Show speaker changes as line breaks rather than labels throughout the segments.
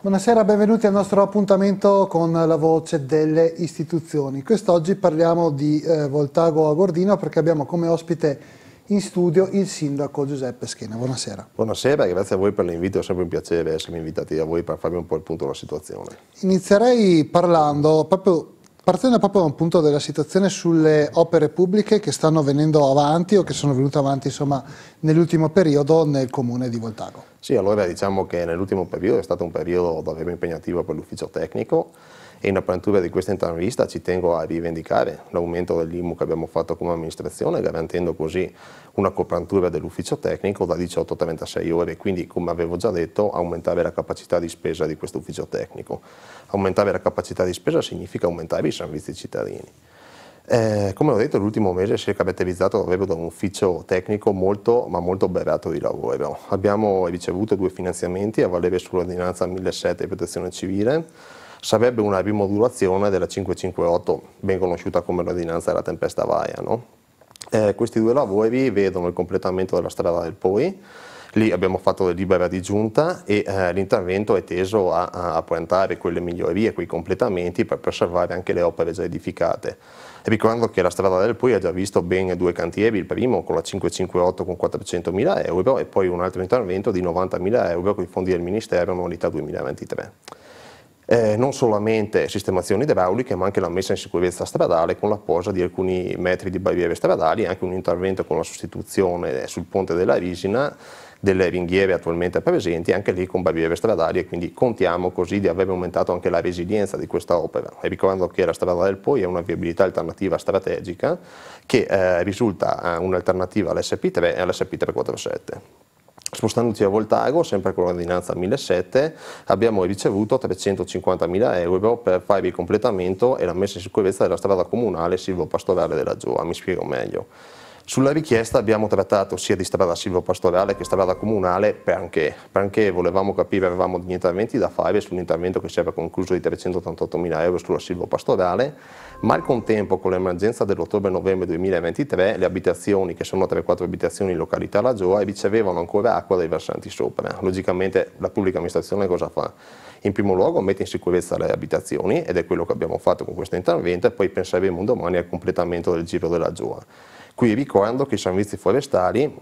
Buonasera, benvenuti al nostro appuntamento con la voce delle istituzioni. Quest'oggi parliamo di eh, Voltago a Gordino perché abbiamo come ospite in studio il sindaco Giuseppe Schena. Buonasera.
Buonasera, grazie a voi per l'invito, è sempre un piacere essermi invitati da voi per farvi un po' il punto della situazione.
Inizierei parlando proprio Partendo proprio da un punto della situazione sulle opere pubbliche che stanno venendo avanti o che sono venute avanti nell'ultimo periodo nel comune di Voltago. Sì,
allora diciamo che nell'ultimo periodo è stato un periodo davvero impegnativo per l'ufficio tecnico e in apertura di questa intervista ci tengo a rivendicare l'aumento dell'IMU che abbiamo fatto come amministrazione, garantendo così una copertura dell'ufficio tecnico da 18 a 36 ore, quindi come avevo già detto aumentare la capacità di spesa di questo ufficio tecnico. Aumentare la capacità di spesa significa aumentare i servizi cittadini. Eh, come ho detto, l'ultimo mese si è caratterizzato davvero da un ufficio tecnico molto, ma molto berrato di lavoro. Abbiamo ricevuto due finanziamenti a valere sull'ordinanza 1007 di protezione civile, sarebbe una rimodulazione della 558, ben conosciuta come l'ordinanza della tempesta vaia. No? Eh, questi due lavori vedono il completamento della strada del Poi, lì abbiamo fatto la libera di giunta e eh, l'intervento è teso a, a, puntare quelle migliorie, quei completamenti per preservare anche le opere già edificate. Ricordo che la strada del Poi ha già visto ben due cantieri, il primo con la 558 con 400.000 euro e poi un altro intervento di 90.000 euro con i fondi del Ministero in 2023 eh, non solamente sistemazioni idrauliche ma anche la messa in sicurezza stradale con la posa di alcuni metri di barriere stradali, anche un intervento con la sostituzione sul ponte della Risina delle ringhiere attualmente presenti, anche lì con barriere stradali e quindi contiamo così di aver aumentato anche la resilienza di questa opera. E ricordo che la strada del POI è una viabilità alternativa strategica che eh, risulta eh, un'alternativa all'SP3 e all'SP347. Spostandoci a Voltago, sempre con l'ordinanza 1007, abbiamo ricevuto 350.000 euro per fare il completamento e la messa in sicurezza della strada comunale silvopastorale della Giova. Mi spiego meglio. Sulla richiesta abbiamo trattato sia di strada silvopastorale che strada comunale perché, perché volevamo capire, avevamo degli interventi da fare sull'intervento che si era concluso di 388 mila euro sulla silvopastorale, ma al contempo con l'emergenza dell'ottobre-novembre 2023 le abitazioni, che sono 3-4 abitazioni in località La Gioia, ricevevano ancora acqua dai versanti sopra. Logicamente la pubblica amministrazione cosa fa? In primo luogo mette in sicurezza le abitazioni ed è quello che abbiamo fatto con questo intervento e poi penseremo domani al completamento del giro della Gioia. Qui ricordo che i servizi forestali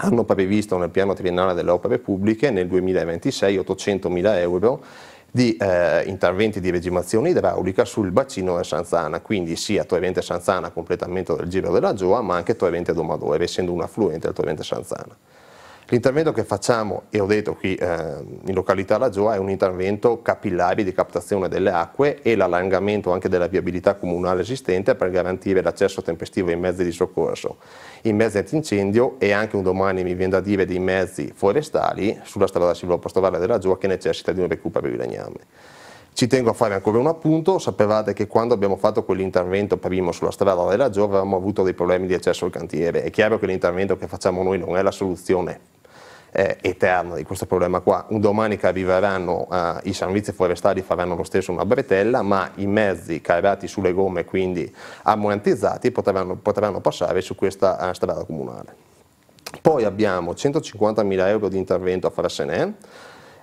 hanno previsto nel piano triennale delle opere pubbliche nel 2026 800.000 euro di eh, interventi di regimazione idraulica sul bacino del Sanzana, quindi sia Torrente Sanzana completamento del giro della Gioa, ma anche Torrente Domadore, essendo un affluente del Torrente Sanzana. L'intervento che facciamo, e ho detto qui eh, in località La Gioa, è un intervento capillare di captazione delle acque e l'allargamento anche della viabilità comunale esistente per garantire l'accesso tempestivo ai mezzi di soccorso, ai mezzi antincendio e anche un domani mi viene da dire dei mezzi forestali sulla strada silvopastorale della Gioa che necessita di un recupero di legname. Ci tengo a fare ancora un appunto, sapevate che quando abbiamo fatto quell'intervento primo sulla strada della Gioia avevamo avuto dei problemi di accesso al cantiere, è chiaro che l'intervento che facciamo noi non è la soluzione eh, eterna di questo problema qua. Un domani che arriveranno eh, i servizi forestali faranno lo stesso una bretella, ma i mezzi carati sulle gomme, quindi ammontizzati, potranno, potranno passare su questa eh, strada comunale. Poi abbiamo 150.000 euro di intervento a Frassenè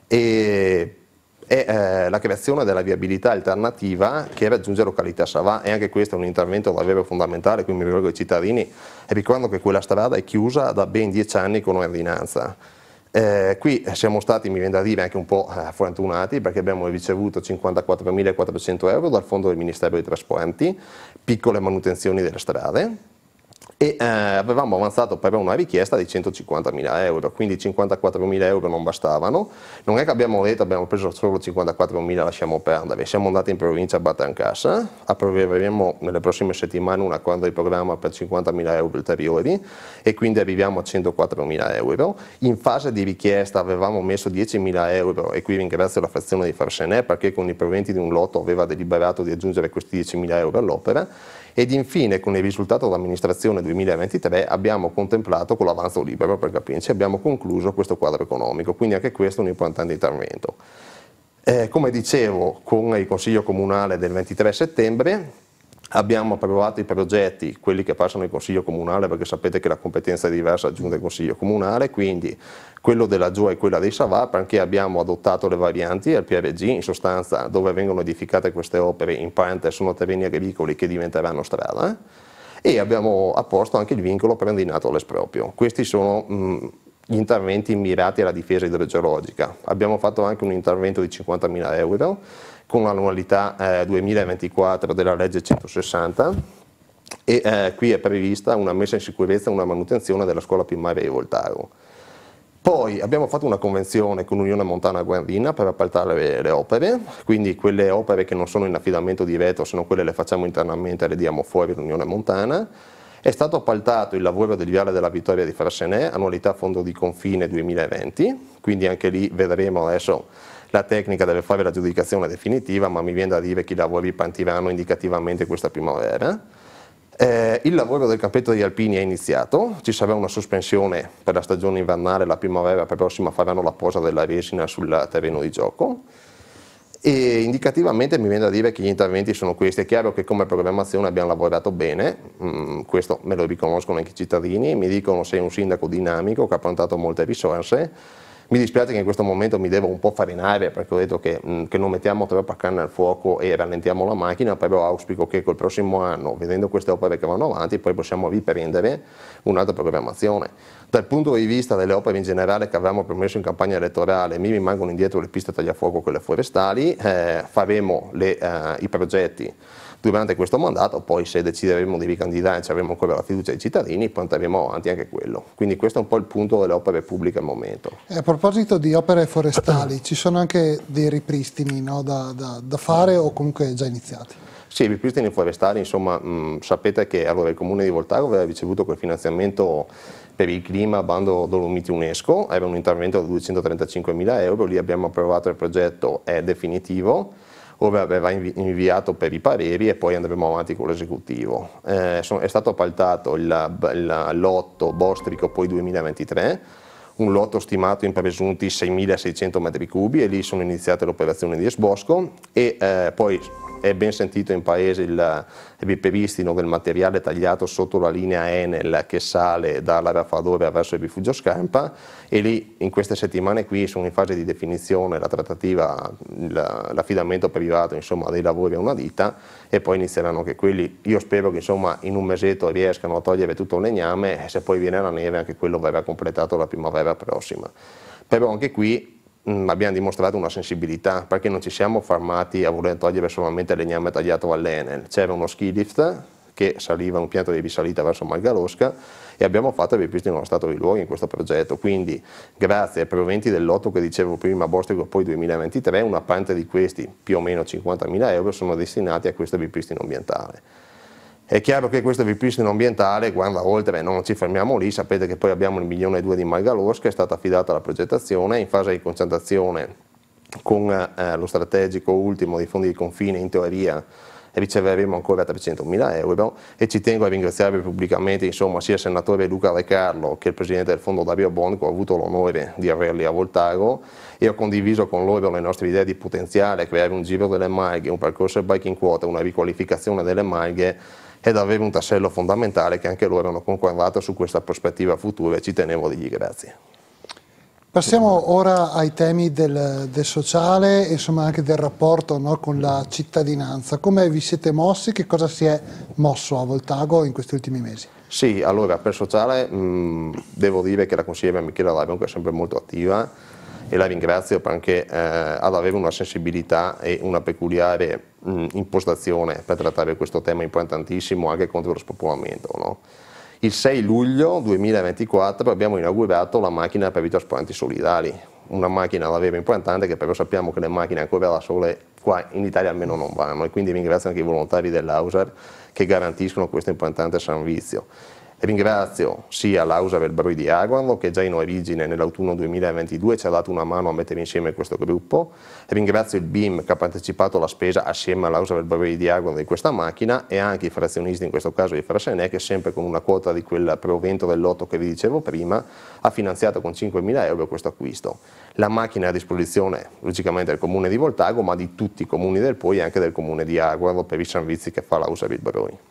e e eh, la creazione della viabilità alternativa che raggiunge località Savà e anche questo è un intervento davvero fondamentale, quindi mi rivolgo ai cittadini e ricordo che quella strada è chiusa da ben 10 anni con ordinanza eh, qui siamo stati, mi viene da dire, anche un po' eh, fortunati perché abbiamo ricevuto 54.400 euro dal Fondo del Ministero dei Trasporti, piccole manutenzioni delle strade, e eh, avevamo avanzato però una richiesta di 150.000 euro, quindi 54.000 euro non bastavano, non è che abbiamo detto abbiamo preso solo 54.000, lasciamo perdere, siamo andati in provincia a Batancassa, approveremo nelle prossime settimane un accordo di programma per 50.000 euro ulteriori e quindi arriviamo a 104.000 euro, in fase di richiesta avevamo messo 10.000 euro e qui ringrazio la frazione di Farsenè perché con i proventi di un lotto aveva deliberato di aggiungere questi 10.000 euro all'opera ed infine con il risultato dell'amministrazione 2023 abbiamo contemplato con l'avanzo libero per capirci, abbiamo concluso questo quadro economico, quindi anche questo è un importante intervento. Eh, come dicevo con il Consiglio Comunale del 23 settembre Abbiamo approvato i progetti, quelli che passano il Consiglio Comunale, perché sapete che la competenza è diversa giunta al Consiglio Comunale, quindi quello della Gioia e quella dei Savap, anche abbiamo adottato le varianti al PRG, in sostanza dove vengono edificate queste opere in parte sono terreni agricoli che diventeranno strada, eh, e abbiamo apposto anche il vincolo prendinato all'esproprio. Questi sono mh, gli interventi mirati alla difesa idrogeologica. Abbiamo fatto anche un intervento di 50.000 euro con l'annualità eh, 2024 della legge 160 e eh, qui è prevista una messa in sicurezza e una manutenzione della scuola primaria di Voltaro. Poi abbiamo fatto una convenzione con l'Unione Montana Guardina per appaltare le, le, opere, quindi quelle opere che non sono in affidamento diretto, se non quelle le facciamo internamente e le diamo fuori l'Unione Montana è stato appaltato il lavoro del Viale della Vittoria di Frassenè, annualità fondo di confine 2020, quindi anche lì vedremo adesso la tecnica deve fare l'aggiudicazione definitiva, ma mi viene da dire che i lavori pantiranno indicativamente questa primavera. Eh, il lavoro del campetto degli alpini è iniziato, ci sarà una sospensione per la stagione invernale, la primavera per prossima faranno la posa della resina sul terreno di gioco e indicativamente mi viene da dire che gli interventi sono questi. È chiaro che come programmazione abbiamo lavorato bene, mm, questo me lo riconoscono anche i cittadini, mi dicono sei un sindaco dinamico che ha prontato molte risorse mi dispiace che in questo momento mi devo un po' farinare perché ho detto che, mm, che non mettiamo troppa canna al fuoco e rallentiamo la macchina, però auspico che col prossimo anno, vedendo queste opere che vanno avanti, poi possiamo riprendere un'altra programmazione. Dal punto di vista delle opere in generale che avevamo promesso in campagna elettorale, mi rimangono indietro le piste tagliafuoco e quelle forestali, eh, faremo le, eh, i progetti durante questo mandato, poi se decideremo di ricandidare ci avremo ancora la fiducia dei cittadini, porteremo avanti anche quello. Quindi questo è un po' il punto delle opere pubbliche al momento.
E a proposito di opere forestali, ci sono anche dei ripristini no, da, da, da fare o comunque già iniziati?
Sì, i ripristini forestali, insomma, mh, mm, sapete che allora, il comune di Voltaro aveva ricevuto quel finanziamento per il clima bando Dolomiti UNESCO, era un intervento di 235 mila euro, lì abbiamo approvato il progetto, è definitivo, ove aveva inviato per i pareri e poi andremo avanti con l'esecutivo. Eh, è stato appaltato il, il lotto Bostrico poi 2023 un lotto stimato in presunti 6.600 metri cubi e lì sono iniziate le operazioni di esbosco e eh, poi è ben sentito in paese il ripristino eh, del materiale tagliato sotto la linea Enel che sale dalla Raffadore verso il rifugio Scampa e lì in queste settimane qui sono in fase di definizione la trattativa, l'affidamento privato insomma, dei lavori a una ditta e poi inizieranno anche quelli. Io spero che insomma, in un mesetto riescano a togliere tutto il legname e se poi viene la neve anche quello verrà completato la primavera guerra prossima. Però anche qui mh, mm, abbiamo dimostrato una sensibilità perché non ci siamo fermati a voler togliere solamente legname tagliato all'Enel, c'era uno ski lift che saliva un pianto di risalita verso Malgarosca e abbiamo fatto il ripristino dello stato di luoghi in questo progetto. Quindi, grazie ai proventi dell'otto che dicevo prima, Bostrico poi 2023, una parte di questi, più o meno 50.000 euro, sono destinati a questo ripristino ambientale. È chiaro che questo ripristino ambientale guarda oltre, non ci fermiamo lì, sapete che poi abbiamo il milione e due di Margalos che è stata affidata alla progettazione, in fase di concertazione con eh, lo strategico ultimo dei fondi di confine in teoria riceveremo ancora 300 mila euro e ci tengo a ringraziarvi pubblicamente insomma, sia il senatore Luca Re Carlo che il presidente del fondo Dario Bonico, ho avuto l'onore di averli a Voltago e ho condiviso con loro le nostre idee di potenziale, creare un giro delle maghe, un percorso bike in quota, una riqualificazione delle maghe ed aveva un tassello fondamentale che anche loro hanno concordato su questa prospettiva futura e ci tenevo a dirgli grazie.
Passiamo ora ai temi del, del sociale e insomma anche del rapporto no, con la cittadinanza. Come vi siete mossi? Che cosa si è mosso a Voltago in questi ultimi mesi?
Sì, allora per sociale mh, mm, devo dire che la consigliera Michela Labionco è sempre molto attiva e la ringrazio perché eh, aveva una sensibilità e una peculiare mh, mm, impostazione per trattare questo tema importantissimo anche contro lo spopolamento. No? Il 6 luglio 2024 abbiamo inaugurato la macchina per i trasplanti solidali, una macchina davvero importante che però sappiamo che le macchine ancora da sole qua in Italia almeno non vanno e quindi ringrazio anche i volontari dell'AUSAR che garantiscono questo importante servizio. Ringrazio sia l'Ausa del Brui di Aguardo che già in origine nell'autunno 2022 ci ha dato una mano a mettere insieme questo gruppo, ringrazio il BIM che ha partecipato alla spesa assieme all'Ausa del Brui di Aguardo di questa macchina e anche i frazionisti, in questo caso di Frasenè, che sempre con una quota di quel provento del lotto che vi dicevo prima ha finanziato con 5.000 euro questo acquisto. La macchina è a disposizione logicamente del comune di Voltago ma di tutti i comuni del Poi e anche del comune di Aguardo per i servizi che fa l'Ausa del Brui.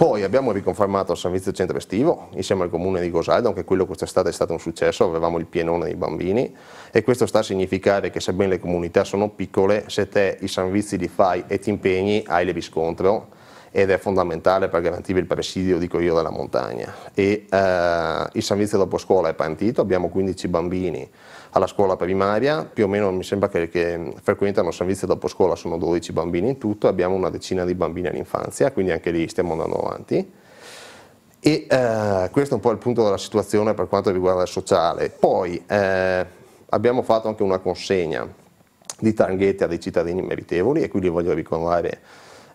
Poi abbiamo riconfermato il servizio centro estivo insieme al comune di Gosaldo, anche quello quest'estate è stato un successo, avevamo il pienone dei bambini e questo sta a significare che sebbene le comunità sono piccole, se te i servizi li fai e ti impegni hai le riscontro ed è fondamentale per garantire il presidio, dico io, della montagna. E, eh, il servizio dopo scuola è partito, abbiamo 15 bambini alla scuola primaria, più o meno mi sembra che, che frequentano il servizio dopo scuola, sono 12 bambini in tutto, abbiamo una decina di bambini all'infanzia, quindi anche lì stiamo andando avanti. E eh, questo è un po' il punto della situazione per quanto riguarda il sociale. Poi eh, abbiamo fatto anche una consegna di tanghette a dei cittadini meritevoli e qui li voglio ricordare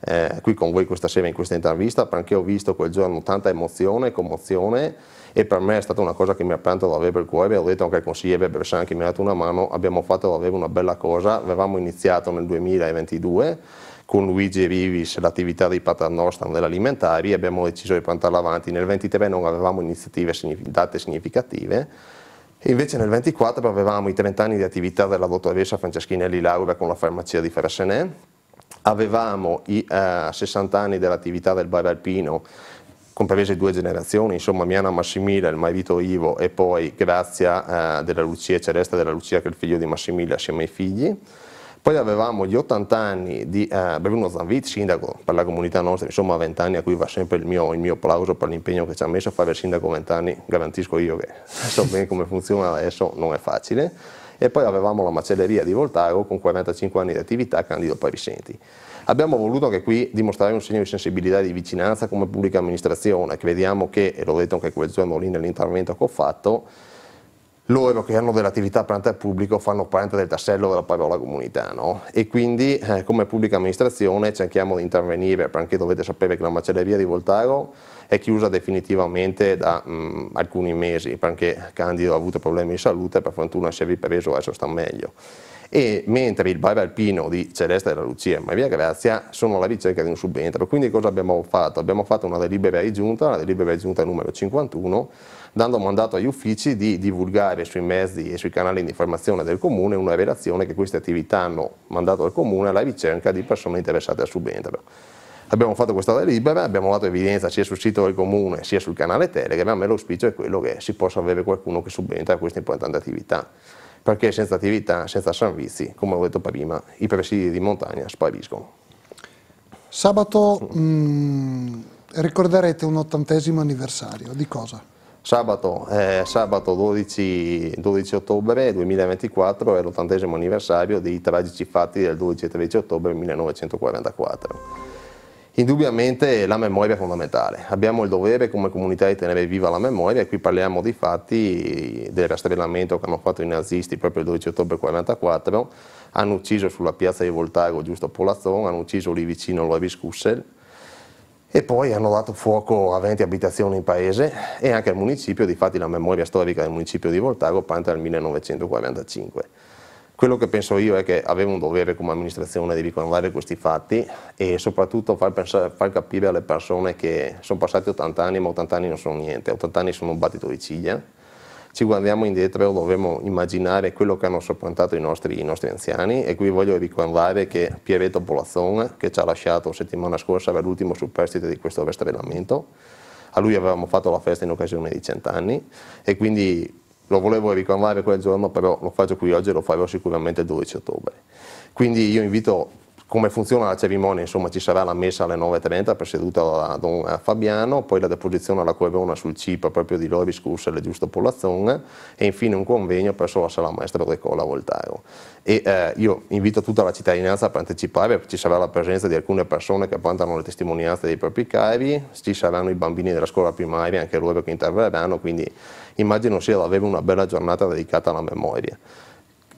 eh, qui con voi questa sera in questa intervista, perché ho visto quel giorno tanta emozione e commozione e per me è stata una cosa che mi ha pianto la il cuore, ho detto anche al consigliere Bersan che mi ha dato una mano, abbiamo fatto la una bella cosa, avevamo iniziato nel 2022 con Luigi Rivis l'attività di Paternostan dell'alimentari abbiamo deciso di portarla avanti, nel 2023 non avevamo iniziative date significative, Invece nel 24 avevamo i 30 anni di attività della dottoressa Franceschinelli Laura con la farmacia di Fersenè, avevamo i eh, 60 anni dell'attività del bar alpino comprese due generazioni, insomma Miana Massimilia, il marito Ivo e poi Grazia eh, della Lucia, Celeste della Lucia che è il figlio di Massimilia assieme ai figli. Poi avevamo gli 80 anni di eh, Bruno Zanvit, sindaco per la comunità nostra, insomma 20 anni a cui va sempre il mio, il mio applauso per l'impegno che ci ha messo a fare il sindaco 20 anni, garantisco io che so bene come funziona adesso, non è facile e poi avevamo la macelleria di Voltago con 45 anni di attività Candido Parisenti. Abbiamo voluto anche qui dimostrare un segno di sensibilità e di vicinanza come pubblica amministrazione, crediamo che, e l'ho detto anche quel giorno lì nell'intervento che ho fatto, loro che hanno dell'attività prante al pubblico fanno parte del tassello della parola comunità no? e quindi eh, come pubblica amministrazione cerchiamo di intervenire perché dovete sapere che la macelleria di Voltaro è chiusa definitivamente da mh, mm, alcuni mesi perché Candido ha avuto problemi di salute e per fortuna si è ripreso adesso sta meglio e mentre il Breve Alpino di Celeste della Lucia e Maria Grazia sono alla ricerca di un subentro. Quindi cosa abbiamo fatto? Abbiamo fatto una delibera di giunta, la delibera di giunta numero 51, dando mandato agli uffici di divulgare sui mezzi e sui canali di informazione del Comune una relazione che queste attività hanno mandato al Comune alla ricerca di persone interessate al subentro. Abbiamo fatto questa delibera, abbiamo dato evidenza sia sul sito del Comune sia sul canale Telegram e l'auspicio è quello che si possa avere qualcuno che subentra a questa importante attività perché senza attività, senza servizi, come ho detto prima, i presidi di montagna spariscono.
Sabato mh, mm, ricorderete un ottantesimo anniversario, di cosa?
Sabato, eh, sabato 12, 12, ottobre 2024 è l'ottantesimo anniversario dei tragici fatti del 12 e 13 ottobre 1944. Indubbiamente la memoria è fondamentale, abbiamo il dovere come comunità di tenere viva la memoria e qui parliamo di fatti del rastrellamento che hanno fatto i nazisti proprio il 12 ottobre 1944, hanno ucciso sulla piazza di Voltago Giusto a Polazzon, hanno ucciso lì vicino Lovis Kussel e poi hanno dato fuoco a 20 abitazioni in paese e anche al municipio, di fatti la memoria storica del municipio di Voltago parte dal 1945. Quello che penso io è che avevo un dovere come amministrazione di ricordare questi fatti e soprattutto far, pensare, far, capire alle persone che sono passati 80 anni ma 80 anni non sono niente, 80 anni sono un battito di ciglia. Ci guardiamo indietro e dovremmo immaginare quello che hanno sopportato i nostri, i nostri anziani e qui voglio ricordare che Pieretto Polazzon, che ci ha lasciato settimana scorsa, era l'ultimo superstite di questo rastrellamento. A lui avevamo fatto la festa in occasione dei cent'anni e quindi lo volevo riclamare quel giorno, però lo faccio qui oggi e lo farò sicuramente il 12 ottobre. Quindi io invito come funziona la cerimonia, insomma ci sarà la messa alle 9.30 presieduta da Don eh, Fabiano, poi la deposizione alla Cuevona sul CIPA proprio di Loris Cussel e Giusto Polazzone e infine un convegno presso la sala maestra Recola Voltario. E eh, io invito tutta la cittadinanza a partecipare, ci sarà la presenza di alcune persone che portano le testimonianze dei propri cari, ci saranno i bambini della scuola primaria, anche loro che interverranno, quindi immagino sia davvero una bella giornata dedicata alla memoria.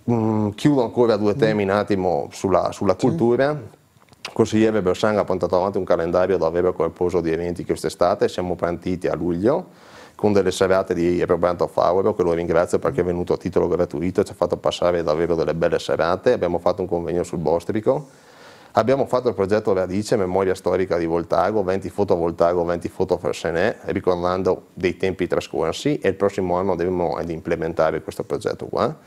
Mm, chiudo ancora due mm. temi un attimo sulla, sulla cultura. Consigliere Bersang ha portato avanti un calendario davvero corposo di eventi quest'estate, siamo partiti a luglio con delle serate di Roberto Fauro, che lo ringrazio perché è venuto a titolo gratuito, e ci ha fatto passare davvero delle belle serate, abbiamo fatto un convegno sul Bostrico, abbiamo fatto il progetto Radice, memoria storica di Voltago, 20 foto Voltago, 20 foto a Fersenè, ricordando dei tempi trascorsi e il prossimo anno dovremo implementare questo progetto qua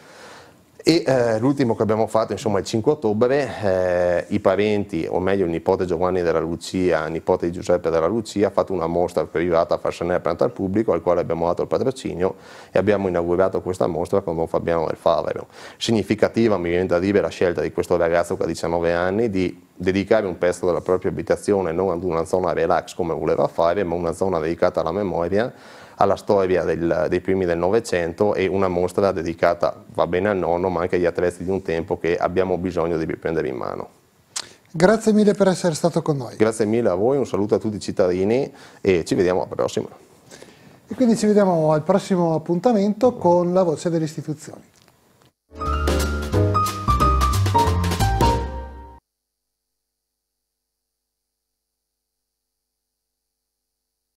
e eh, l'ultimo che abbiamo fatto, insomma, il 5 ottobre, eh, i parenti, o meglio il nipote Giovanni della Lucia, il nipote di Giuseppe della Lucia, ha fatto una mostra privata a Farsanè aperta al pubblico, al quale abbiamo dato il patrocinio e abbiamo inaugurato questa mostra con Don Fabiano del Favero. Significativa, mi viene da dire, la scelta di questo ragazzo che ha 19 anni di dedicare un pezzo della propria abitazione non ad una zona relax come voleva fare, ma una zona dedicata alla memoria, alla storia del, dei primi del Novecento e una mostra dedicata, va bene al nonno, ma anche agli attrezzi di un tempo che abbiamo bisogno di riprendere in mano.
Grazie mille per essere stato con noi.
Grazie mille a voi, un saluto a tutti i cittadini e ci vediamo alla prossima.
E quindi ci vediamo al prossimo appuntamento con la voce delle istituzioni.